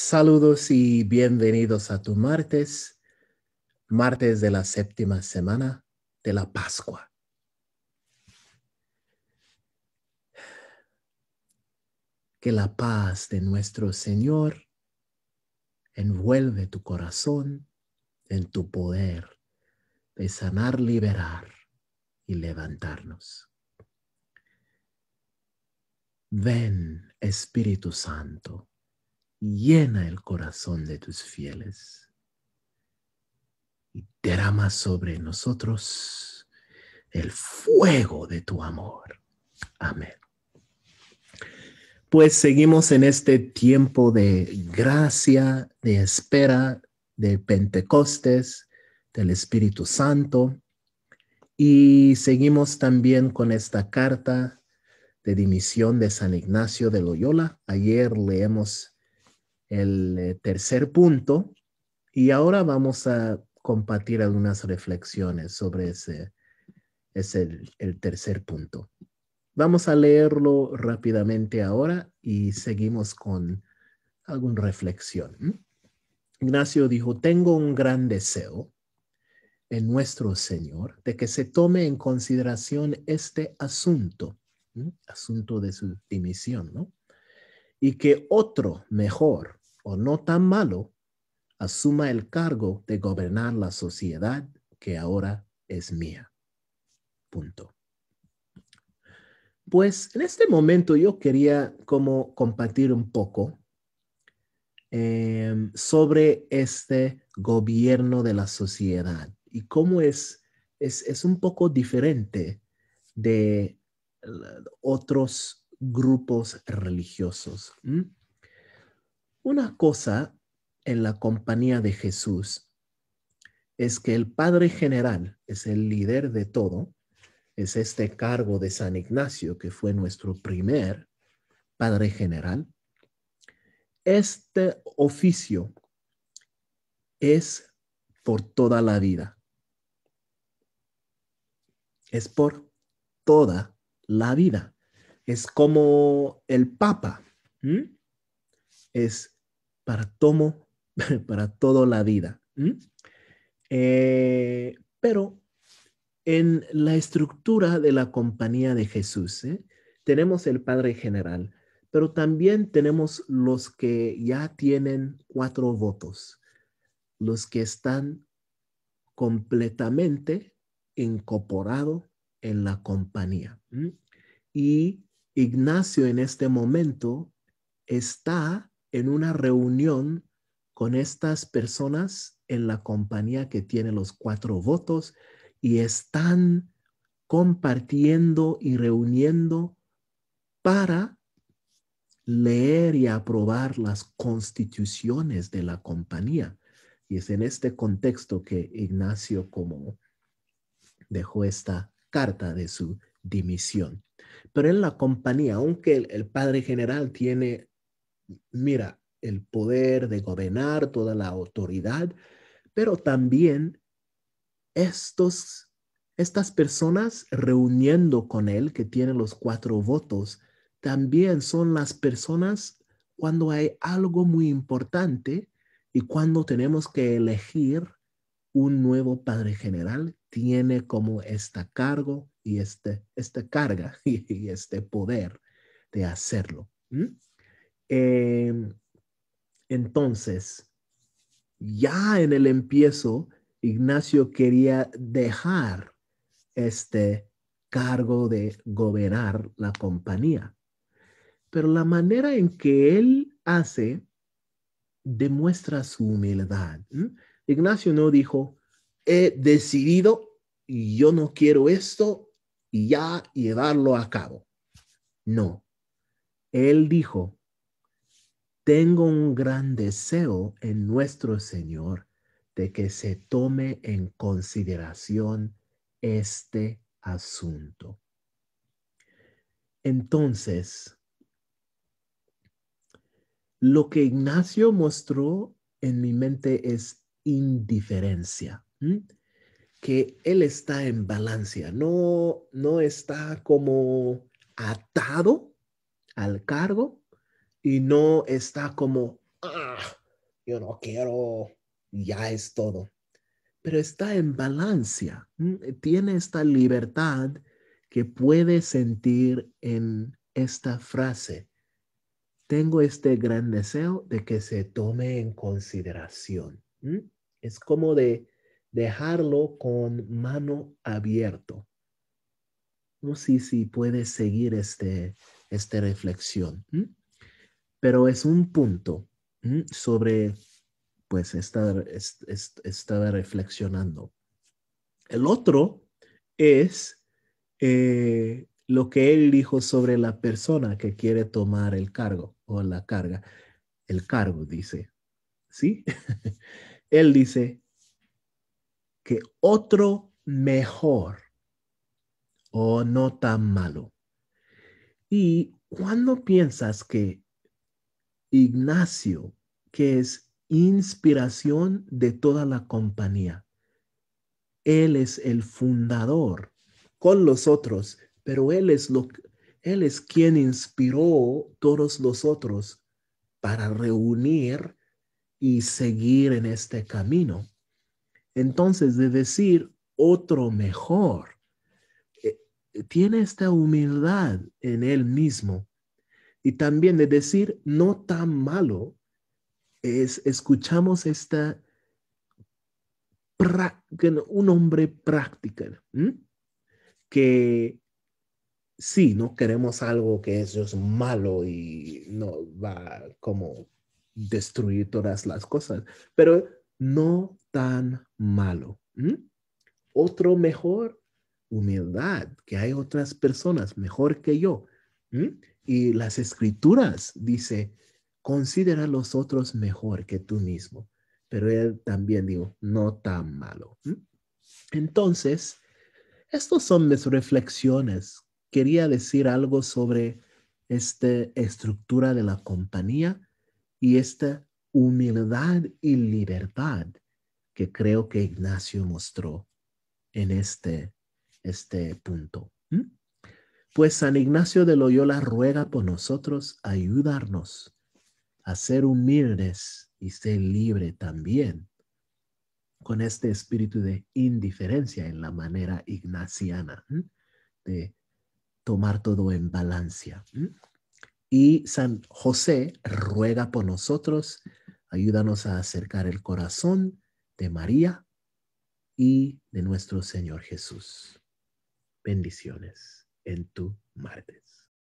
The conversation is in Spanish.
Saludos y bienvenidos a tu martes, martes de la séptima semana de la Pascua. Que la paz de nuestro Señor envuelve tu corazón en tu poder de sanar, liberar y levantarnos. Ven, Espíritu Santo llena el corazón de tus fieles y derrama sobre nosotros el fuego de tu amor. Amén. Pues seguimos en este tiempo de gracia, de espera, de Pentecostes, del Espíritu Santo. Y seguimos también con esta carta de dimisión de San Ignacio de Loyola. Ayer leemos el eh, tercer punto y ahora vamos a compartir algunas reflexiones sobre ese, es el, tercer punto. Vamos a leerlo rápidamente ahora y seguimos con alguna reflexión. Ignacio dijo, tengo un gran deseo en nuestro Señor de que se tome en consideración este asunto, asunto de su dimisión, ¿no? Y que otro mejor o no tan malo asuma el cargo de gobernar la sociedad que ahora es mía. Punto. Pues en este momento yo quería como compartir un poco eh, sobre este gobierno de la sociedad y cómo es, un poco diferente de eh, otros grupos religiosos. Una cosa en la compañía de Jesús es que el Padre General es el líder de todo, es este cargo de San Ignacio, que fue nuestro primer Padre General. Este oficio es por toda la vida. Es por toda la vida. Es como el Papa. Es para, tomo, para toda la vida. Eh, pero en la estructura de la compañía de Jesús, ¿eh? tenemos el Padre General, pero también tenemos los que ya tienen cuatro votos, los que están completamente incorporados en la compañía. Y Ignacio en este momento está en una reunión con estas personas en la compañía que tiene los cuatro votos y están compartiendo y reuniendo para leer y aprobar las constituciones de la compañía. Y es en este contexto que Ignacio como dejó esta carta de su dimisión. Pero en la compañía, aunque el, el padre general tiene mira, el poder de gobernar, toda la autoridad, pero también estos, estas personas reuniendo con él, que tiene los cuatro votos, también son las personas cuando hay algo muy importante y cuando tenemos que elegir un nuevo padre general, tiene como esta cargo y este, esta carga y, este poder de hacerlo. Em, entonces, ya en el empiezo, Ignacio quería dejar este cargo de gobernar la compañía. Pero la manera en que él hace demuestra su humildad. Ignacio no dijo, he decidido, y yo no quiero esto y ya llevarlo a cabo. No, él dijo, tengo un gran deseo en nuestro Señor de que se tome en consideración este asunto. Entonces, lo que Ignacio mostró en mi mente es indiferencia, que él está en balance, no, no está como atado al cargo, y no está como, ah, yo no quiero, ya es todo. Pero está en balance. Mm, tiene esta libertad que puede sentir en esta frase. Tengo este gran deseo de que se tome en consideración. Es como de dejarlo con mano abierto. No sé si puedes seguir este, esta reflexión pero es un punto sobre, pues, estar, reflexionando. El otro es eh, lo que él dijo sobre la persona que quiere tomar el cargo o la carga. El cargo dice, ¿sí? él dice que otro mejor o no tan malo. Y cuando piensas que Ignacio, que es inspiración de toda la compañía. Él es el fundador con los otros, pero él es, lo, él es quien inspiró todos los otros para reunir y seguir en este camino. Entonces, de decir otro mejor, eh, tiene esta humildad en él mismo y también de decir no tan malo, es escuchamos esta un hombre práctica que sí, no queremos algo que eso es malo y no va como destruir todas las cosas, pero no tan malo. Otro mejor, humildad, que hay otras personas mejor que yo. Y las escrituras dice, considera a los otros mejor que tú mismo. Pero él también dijo, no tan malo. ¿Mm? Entonces, estas son mis reflexiones. Quería decir algo sobre esta estructura de la compañía y esta humildad y libertad que creo que Ignacio mostró en este, este punto. Pues San Ignacio de Loyola ruega por nosotros ayudarnos a ser humildes y ser libre también con este espíritu de indiferencia en la manera ignaciana, de tomar todo en balance. Y San José ruega por nosotros, ayúdanos a acercar el corazón de María y de nuestro Señor Jesús. Bendiciones en tu martes.